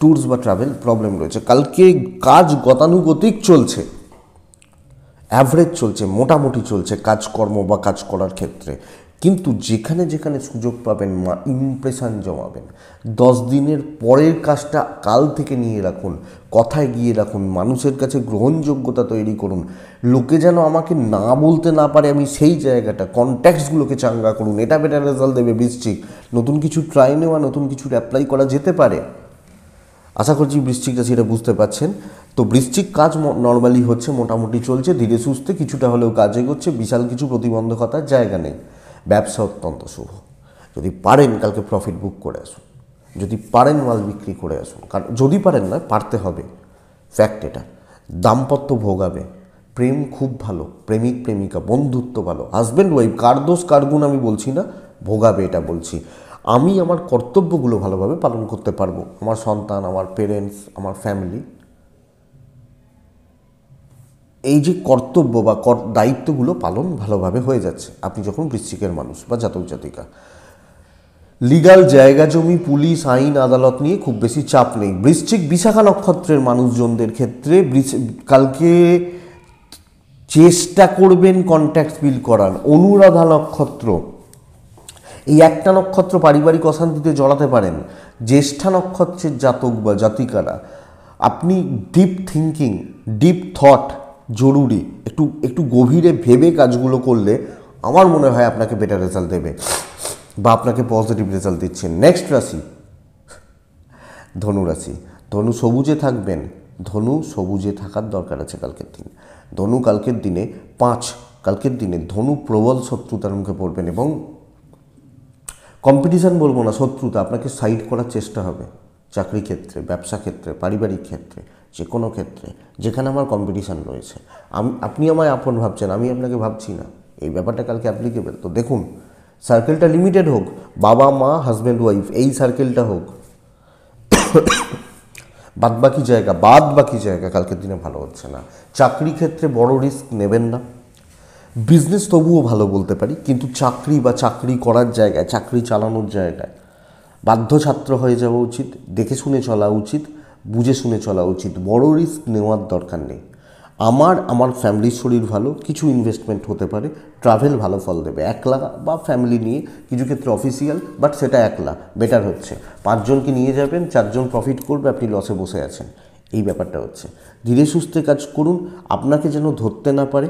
ট্যুরস বা ট্রাভেল প্রবলেম রয়েছে কালকে কাজ গতানুগতিক চলছে অ্যাভারেজ চলছে মোটামুটি চলছে কাজকর্ম বা কাজ করার ক্ষেত্রে কিন্তু যেখানে যেখানে সুযোগ পাবেন মা ইমপ্রেশন জমাবেন দশ দিনের পরের কাজটা কাল থেকে নিয়ে রাখুন কথায় গিয়ে রাখুন মানুষের কাছে গ্রহণযোগ্যতা তৈরি করুন লোকে যেন আমাকে না বলতে না পারে আমি সেই জায়গাটা কন্ট্যাক্টসগুলোকে চাঙ্গা করুন এটা বেটার রেজাল্ট দেবে বৃশ্চিক নতুন কিছু ট্রাই নেওয়া নতুন কিছু অ্যাপ্লাই করা যেতে পারে আশা করছি বৃশ্চিক সেটা এটা বুঝতে পারছেন তো বৃশ্চিক কাজ নর্মালি হচ্ছে মোটামুটি চলছে ধীরে সুস্থে কিছুটা হলেও কাজে করছে বিশাল কিছু প্রতিবন্ধকতার জায়গা নেই ব্যবসা অত্যন্ত শুভ যদি পারেন কালকে প্রফিট বুক করে আসুন যদি পারেন মাল বিক্রি করে আসুন কারণ যদি পারেন না পারতে হবে ফ্যাক্ট এটা দাম্পত্য ভোগাবে প্রেম খুব ভালো প্রেমিক প্রেমিকা বন্ধুত্ব ভালো হাজব্যান্ড ওয়াইফ কার দোষ কার গুণ আমি বলছি না ভোগাবে এটা বলছি আমি আমার কর্তব্যগুলো ভালোভাবে পালন করতে পারবো আমার সন্তান আমার পেরেন্টস আমার ফ্যামিলি এই যে কর্তব্য বা দায়িত্বগুলো পালন ভালোভাবে হয়ে যাচ্ছে আপনি যখন বৃশ্চিকের মানুষ বা জাতক জাতিকা লিগাল জায়গা জমি পুলিশ আইন আদালত নিয়ে খুব বেশি চাপ নেই বৃশ্চিক বিশাখা নক্ষত্রের মানুষজনদের ক্ষেত্রে কালকে চেষ্টা করবেন কন্ট্যাক্ট বিল করার অনুরাধা নক্ষত্র এই একটা নক্ষত্র পারিবারিক অশান্তিতে জড়াতে পারেন জ্যেষ্ঠা নক্ষত্রের জাতক বা জাতিকারা আপনি ডিপ থিঙ্কিং ডিপ থট জরুরি একটু একটু গভীরে ভেবে কাজগুলো করলে আমার মনে হয় আপনাকে বেটার রেজাল্ট দেবে বা আপনাকে পজিটিভ রেজাল্ট দিচ্ছে নেক্সট রাশি ধনু রাশি ধনু সবুজে থাকবেন ধনু সবুজে থাকার দরকার আছে কালকের দিন ধনু কালকের দিনে পাঁচ কালকের দিনে ধনু প্রবল শত্রুতার মুখে পড়বেন এবং কম্পিটিশান বলবো না শত্রুতা আপনাকে সাইড করার চেষ্টা হবে চাকরি ক্ষেত্রে ব্যবসা ক্ষেত্রে পারিবারিক ক্ষেত্রে যে কোনো ক্ষেত্রে যেখানে আমার কম্পিটিশান রয়েছে আমি আপনি আমায় আপন ভাবছেন আমি আপনাকে ভাবছি না এই ব্যাপারটা কালকে অ্যাপ্লিকেবেল তো দেখুন সার্কেলটা লিমিটেড হোক বাবা মা হাজব্যান্ড ওয়াইফ এই সার্কেলটা হোক [COUGHS] বাদ বাকি জায়গা বাদ বাকি জায়গা কালকের দিনে ভালো হচ্ছে না চাকরি ক্ষেত্রে বড় রিস্ক নেবেন না বিজনেস তবুও ভালো বলতে পারি কিন্তু চাকরি বা চাকরি করার জায়গায় চাকরি চালানোর জায়গায় বাধ্য ছাত্র হয়ে যাওয়া উচিত দেখে শুনে চলা উচিত বুঝে শুনে চলা উচিত বড় রিস্ক নেওয়ার দরকার নেই আমার আমার ফ্যামিলির শরীর ভালো কিছু ইনভেস্টমেন্ট হতে পারে ট্রাভেল ভালো ফল দেবে একলা বা ফ্যামিলি নিয়ে কিছু ক্ষেত্রে অফিসিয়াল বাট সেটা একলা বেটার হচ্ছে পাঁচজনকে নিয়ে যাবেন চারজন প্রফিট করবে আপনি লসে বসে আছেন এই ব্যাপারটা হচ্ছে ধীরে সুস্থে কাজ করুন আপনাকে যেন ধরতে না পারে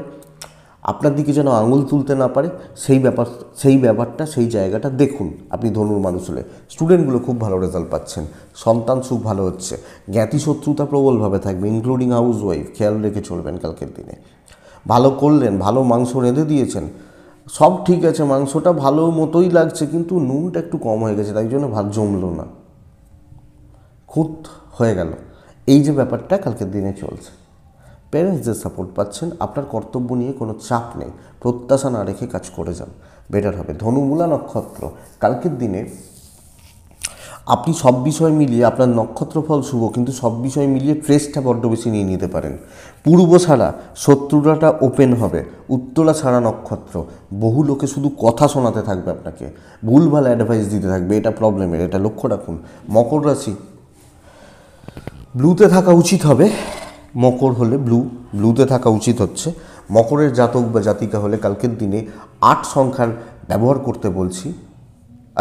আপনার দিকে যেন আঙুল তুলতে না পারে সেই ব্যাপার সেই ব্যাপারটা সেই জায়গাটা দেখুন আপনি ধনুর মানুষ হলে স্টুডেন্টগুলো খুব ভালো রেজাল্ট পাচ্ছেন সন্তান সুখ ভালো হচ্ছে জ্ঞাতি শত্রুতা প্রবলভাবে থাকবে ইনক্লুডিং হাউস ওয়াইফ খেয়াল রেখে চলবেন কালকের দিনে ভালো করলেন ভালো মাংস রেঁধে দিয়েছেন সব ঠিক আছে মাংসটা ভালো মতোই লাগছে কিন্তু নুনটা একটু কম হয়ে গেছে তাই জন্য ভাত জমলো না খুঁত হয়ে গেল এই যে ব্যাপারটা কালকের দিনে চলছে প্যারেন্টস যে সাপোর্ট পাচ্ছেন আপনার কর্তব্য নিয়ে কোনো চাপ নেই প্রত্যাশা না রেখে কাজ করে যান বেটার হবে ধনুমূলা নক্ষত্র কালকের দিনে আপনি সব বিষয় মিলিয়ে আপনার নক্ষত্রফল শুভ কিন্তু সব বিষয় মিলিয়ে ট্রেসটা বড্ড বেশি নিয়ে নিতে পারেন পূর্ব ছাড়া শত্রুরাটা ওপেন হবে উত্তরা ছাড়া নক্ষত্র বহু লোকে শুধু কথা শোনাতে থাকবে আপনাকে ভুলভাল অ্যাডভাইস দিতে থাকবে এটা প্রবলেমের এটা লক্ষ্য রাখুন মকর রাশি ব্লুতে থাকা উচিত হবে মকর হলে ব্লু ব্লুতে থাকা উচিত হচ্ছে মকরের জাতক বা জাতিকা হলে কালকের দিনে আট সংখ্যার ব্যবহার করতে বলছি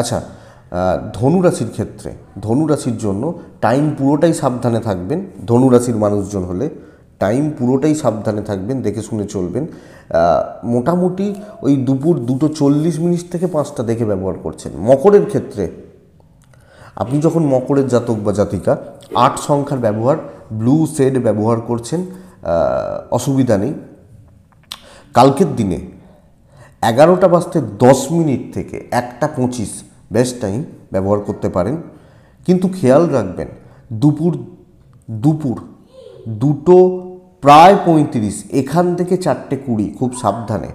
আচ্ছা ধনুরাশির ক্ষেত্রে ধনুরাশির জন্য টাইম পুরোটাই সাবধানে থাকবেন ধনুরাশির মানুষজন হলে টাইম পুরোটাই সাবধানে থাকবেন দেখে শুনে চলবেন মোটামুটি ওই দুপুর দুটো চল্লিশ মিনিট থেকে পাঁচটা দেখে ব্যবহার করছেন মকরের ক্ষেত্রে আপনি যখন মকরের জাতক বা জাতিকা আট সংখ্যার ব্যবহার ব্লু শেড ব্যবহার করছেন অসুবিধা নেই কালকের দিনে এগারোটা বাজতে দশ মিনিট থেকে একটা পঁচিশ বেস্ট টাইম ব্যবহার করতে পারেন কিন্তু খেয়াল রাখবেন দুপুর দুপুর দুটো প্রায় পঁয়ত্রিশ এখান থেকে চারটে কুড়ি খুব সাবধানে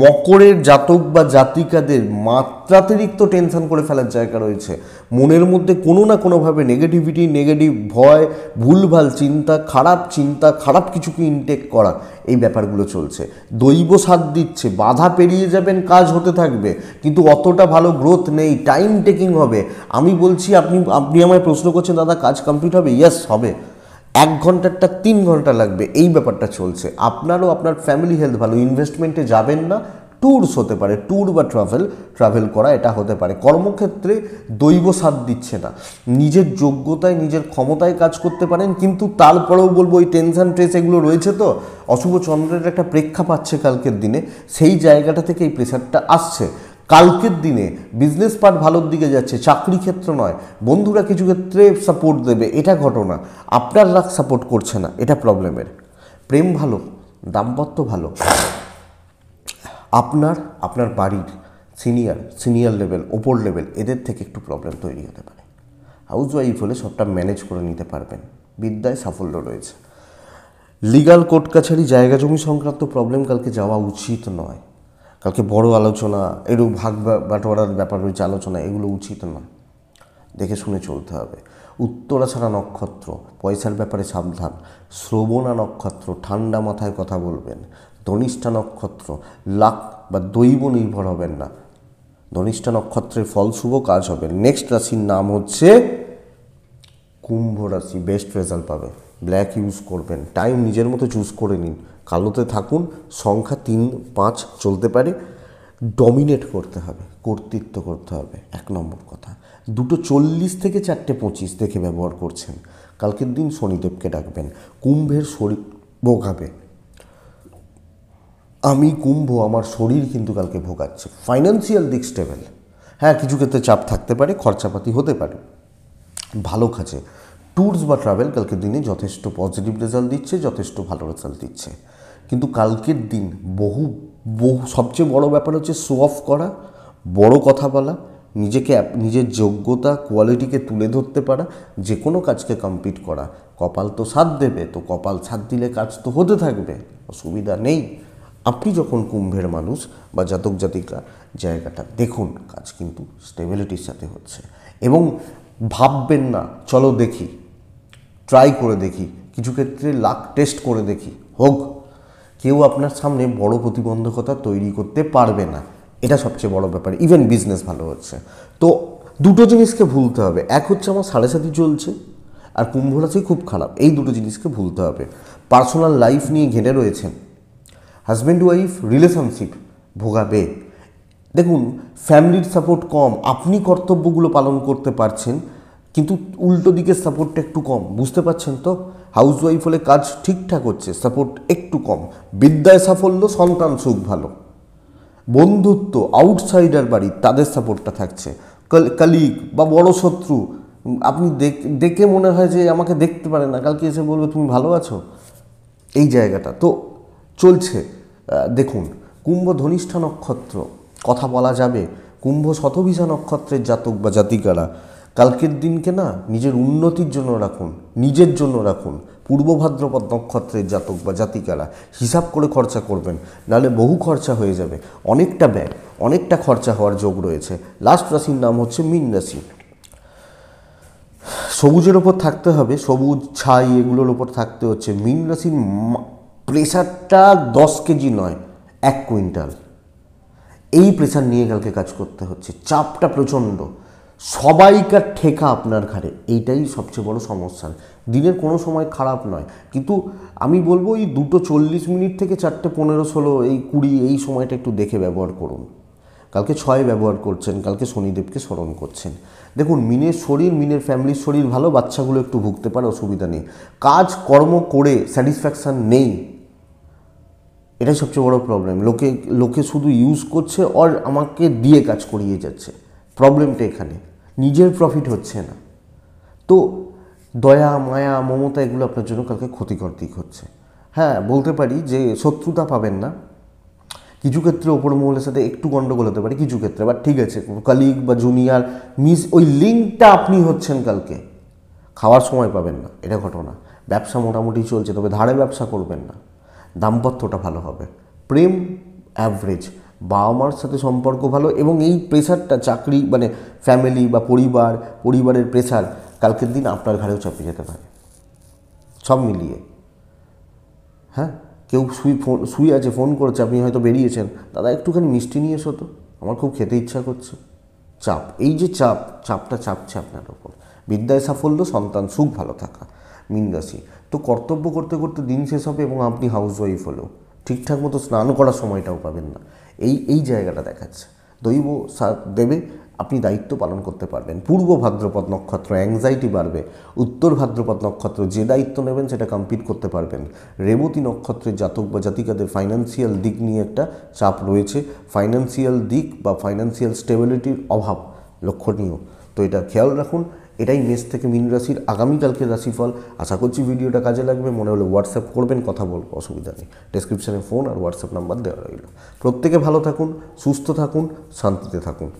মকরের জাতক বা জাতিকাদের মাত্রাতিরিক্ত টেনশন করে ফেলার জায়গা রয়েছে মনের মধ্যে কোনো না কোনোভাবে নেগেটিভিটি নেগেটিভ ভয় ভুলভাল চিন্তা খারাপ চিন্তা খারাপ কিছুকে ইনটেক করা এই ব্যাপারগুলো চলছে দৈব সাথ দিচ্ছে বাধা পেরিয়ে যাবেন কাজ হতে থাকবে কিন্তু অতটা ভালো গ্রোথ নেই টাইম টেকিং হবে আমি বলছি আপনি আপনি আমায় প্রশ্ন করছেন দাদা কাজ কমপ্লিট হবে ইয়াস হবে এক ঘন্টারটা তিন ঘন্টা লাগবে এই ব্যাপারটা চলছে আপনারও আপনার ফ্যামিলি হেলথ ভালো ইনভেস্টমেন্টে যাবেন না ট্যুরস হতে পারে ট্যুর বা ট্রাভেল ট্রাভেল করা এটা হতে পারে কর্মক্ষেত্রে দৈব সাথ দিচ্ছে না নিজের যোগ্যতায় নিজের ক্ষমতায় কাজ করতে পারেন কিন্তু তারপরেও বলবো ওই টেনশন ট্রেস এগুলো রয়েছে তো অশুভ চন্দ্রের একটা প্রেক্ষা পাচ্ছে কালকের দিনে সেই জায়গাটা থেকে এই প্রেশারটা আসছে কালকের দিনে বিজনেস পার্ট ভালোর দিকে যাচ্ছে চাকরি ক্ষেত্র নয় বন্ধুরা কিছু ক্ষেত্রে সাপোর্ট দেবে এটা ঘটনা আপনার রাগ সাপোর্ট করছে না এটা প্রবলেমের প্রেম ভালো দাম্পত্য ভালো আপনার আপনার বাড়ির সিনিয়র সিনিয়র লেভেল ওপর লেভেল এদের থেকে একটু প্রবলেম তৈরি হতে পারে হাউস ওয়াইফ হলে সবটা ম্যানেজ করে নিতে পারবেন বিদ্যায় সাফল্য রয়েছে লিগাল কোর্ট কাছারি জায়গা জমি সংক্রান্ত প্রবলেম কালকে যাওয়া উচিত নয় কালকে বড় আলোচনা এরূপ ভাগ বাটোয়ারার ব্যাপার রয়েছে আলোচনা এগুলো উচিত না দেখে শুনে চলতে হবে উত্তরা ছাড়া নক্ষত্র পয়সার ব্যাপারে সাবধান শ্রবণা নক্ষত্র ঠান্ডা মাথায় কথা বলবেন ধনিষ্ঠা নক্ষত্র লাখ বা দৈব নির্ভর হবেন না ধনিষ্ঠা নক্ষত্রের ফলশুভ কাজ হবে নেক্সট রাশির নাম হচ্ছে কুম্ভ রাশি বেস্ট রেজাল্ট পাবে ব্ল্যাক ইউজ করবেন টাইম নিজের মতো চুজ করে নিন কালোতে থাকুন সংখ্যা তিন পাঁচ চলতে পারে ডমিনেট করতে হবে কর্তৃত্ব করতে হবে এক নম্বর কথা দুটো চল্লিশ থেকে চারটে পঁচিশ দেখে ব্যবহার করছেন কালকের দিন শনিদেবকে ডাকবেন কুম্ভের শরীর ভোগাবে আমি কুম্ভ আমার শরীর কিন্তু কালকে ভোগাচ্ছে ফাইন্যান্সিয়াল দিক স্টেবেল হ্যাঁ কিছু ক্ষেত্রে চাপ থাকতে পারে খরচাপাতি হতে পারে ভালো কাজে ট্যুরস বা ট্রাভেল কালকের দিনে যথেষ্ট পজিটিভ রেজাল্ট দিচ্ছে যথেষ্ট ভালো রেজাল্ট দিচ্ছে কিন্তু কালকের দিন বহু বহু সবচেয়ে বড় ব্যাপার হচ্ছে শো অফ করা বড় কথা বলা নিজেকে নিজের যোগ্যতা কোয়ালিটিকে তুলে ধরতে পারা যে কোনো কাজকে কমপ্লিট করা কপাল তো সাথ দেবে তো কপাল সাথ দিলে কাজ তো হতে থাকবে অসুবিধা নেই আপনি যখন কুম্ভের মানুষ বা জাতক জাতিকা জায়গাটা দেখুন কাজ কিন্তু স্টেবিলিটির সাথে হচ্ছে এবং ভাববেন না চলো দেখি ট্রাই করে দেখি কিছু ক্ষেত্রে লাক টেস্ট করে দেখি হোক কেউ আপনার সামনে বড় প্রতিবন্ধকতা তৈরি করতে পারবে না এটা সবচেয়ে বড় ব্যাপার ইভেন বিজনেস ভালো হচ্ছে তো দুটো জিনিসকে ভুলতে হবে এক হচ্ছে আমার সাড়ে সাথী চলছে আর কুম্ভ রাশি খুব খারাপ এই দুটো জিনিসকে ভুলতে হবে পার্সোনাল লাইফ নিয়ে ঘেঁটে রয়েছেন হাজব্যান্ড ওয়াইফ রিলেশনশিপ ভোগাবে দেখুন ফ্যামিলির সাপোর্ট কম আপনি কর্তব্যগুলো পালন করতে পারছেন কিন্তু উল্টো দিকে সাপোর্টটা একটু কম বুঝতে পারছেন তো হাউসওয়াইফ হলে কাজ ঠিকঠাক হচ্ছে সাপোর্ট একটু কম বিদ্যায় সাফল্য সন্তান সুখ ভালো বন্ধুত্ব আউটসাইডার বাড়ি তাদের সাপোর্টটা থাকছে কালিগ বা বড় শত্রু আপনি দেখে মনে হয় যে আমাকে দেখতে পারে না কালকে এসে বলবে তুমি ভালো আছো এই জায়গাটা তো চলছে দেখুন কুম্ভ ধনিষ্ঠা নক্ষত্র কথা বলা যাবে কুম্ভ শতভিষা নক্ষত্রের জাতক বা জাতিকারা কালকের দিনকে না নিজের উন্নতির জন্য রাখুন নিজের জন্য রাখুন পূর্বভাদ্রপদ নক্ষত্রের জাতক বা জাতিকারা হিসাব করে খরচা করবেন নালে বহু খরচা হয়ে যাবে অনেকটা ব্যয় অনেকটা খরচা হওয়ার যোগ রয়েছে লাস্ট রাশির নাম হচ্ছে মিন রাশি সবুজের ওপর থাকতে হবে সবুজ ছাই এগুলোর ওপর থাকতে হচ্ছে মিন রাশির প্রেশারটা দশ কেজি নয় এক কুইন্টাল এই প্রেশার নিয়ে কালকে কাজ করতে হচ্ছে চাপটা প্রচণ্ড সবাইকার ঠেকা আপনার ঘাড়ে এইটাই সবচেয়ে বড় সমস্যা দিনের কোনো সময় খারাপ নয় কিন্তু আমি বলবো এই দুটো চল্লিশ মিনিট থেকে চারটে পনেরো ষোলো এই কুড়ি এই সময়টা একটু দেখে ব্যবহার করুন কালকে ছয় ব্যবহার করছেন কালকে শনিদেবকে স্মরণ করছেন দেখুন মিনের শরীর মিনের ফ্যামিলির শরীর ভালো বাচ্চাগুলো একটু ভুগতে পারে অসুবিধা নেই কাজ কর্ম করে স্যাটিসফ্যাকশান নেই এটাই সবচেয়ে বড় প্রবলেম লোকে লোকে শুধু ইউজ করছে অর আমাকে দিয়ে কাজ করিয়ে যাচ্ছে প্রবলেমটা এখানে নিজের প্রফিট হচ্ছে না তো দয়া মায়া মমতা এগুলো আপনার জন্য কালকে ক্ষতিকর দিক হচ্ছে হ্যাঁ বলতে পারি যে শত্রুতা পাবেন না কিছু ক্ষেত্রে ওপর মহলের সাথে একটু গণ্ডগোল হতে পারে কিছু ক্ষেত্রে বাট ঠিক আছে কালিগ বা জুনিয়র মিস ওই লিঙ্কটা আপনি হচ্ছেন কালকে খাওয়ার সময় পাবেন না এটা ঘটনা ব্যবসা মোটামুটি চলছে তবে ধারে ব্যবসা করবেন না দাম্পত্যটা ভালো হবে প্রেম অ্যাভারেজ বাবা মার সাথে সম্পর্ক ভালো এবং এই প্রেশারটা চাকরি মানে ফ্যামিলি বা পরিবার পরিবারের প্রেশার কালকের দিন আপনার ঘাড়েও চাপিয়ে যেতে পারে সব মিলিয়ে হ্যাঁ কেউ শুই ফোন শুয়ে আছে ফোন করেছে আপনি হয়তো বেরিয়েছেন দাদা একটুখানি মিষ্টি নিয়ে এসো তো আমার খুব খেতে ইচ্ছা করছে চাপ এই যে চাপ চাপটা চাপছে আপনার ওপর বিদ্যায় সাফল্য সন্তান সুখ ভালো থাকা মিনরাশি তো কর্তব্য করতে করতে দিন শেষ হবে এবং আপনি হাউসওয়াইফ হলেও ঠিকঠাক মতো স্নান করার সময়টাও পাবেন না এই এই জায়গাটা দেখাচ্ছে দৈব সাথ দেবে আপনি দায়িত্ব পালন করতে পারবেন পূর্ব ভাদ্রপদ নক্ষত্র অ্যাংজাইটি বাড়বে উত্তর ভাদ্রপদ নক্ষত্র যে দায়িত্ব নেবেন সেটা কমপ্লিট করতে পারবেন রেবতী নক্ষত্রের জাতক বা জাতিকাদের ফাইন্যান্সিয়াল দিক নিয়ে একটা চাপ রয়েছে ফাইন্যান্সিয়াল দিক বা ফাইন্যান্সিয়াল স্টেবিলিটির অভাব লক্ষণীয় তো এটা খেয়াল রাখুন এটাই মেষ থেকে মিন রাশির আগামীকালকের রাশিফল আশা করছি ভিডিওটা কাজে লাগবে মনে হলে হোয়াটসঅ্যাপ করবেন কথা বলবো অসুবিধা নেই ডেসক্রিপশানে ফোন আর হোয়াটসঅ্যাপ নাম্বার দেওয়া রইল প্রত্যেকে ভালো থাকুন সুস্থ থাকুন শান্তিতে থাকুন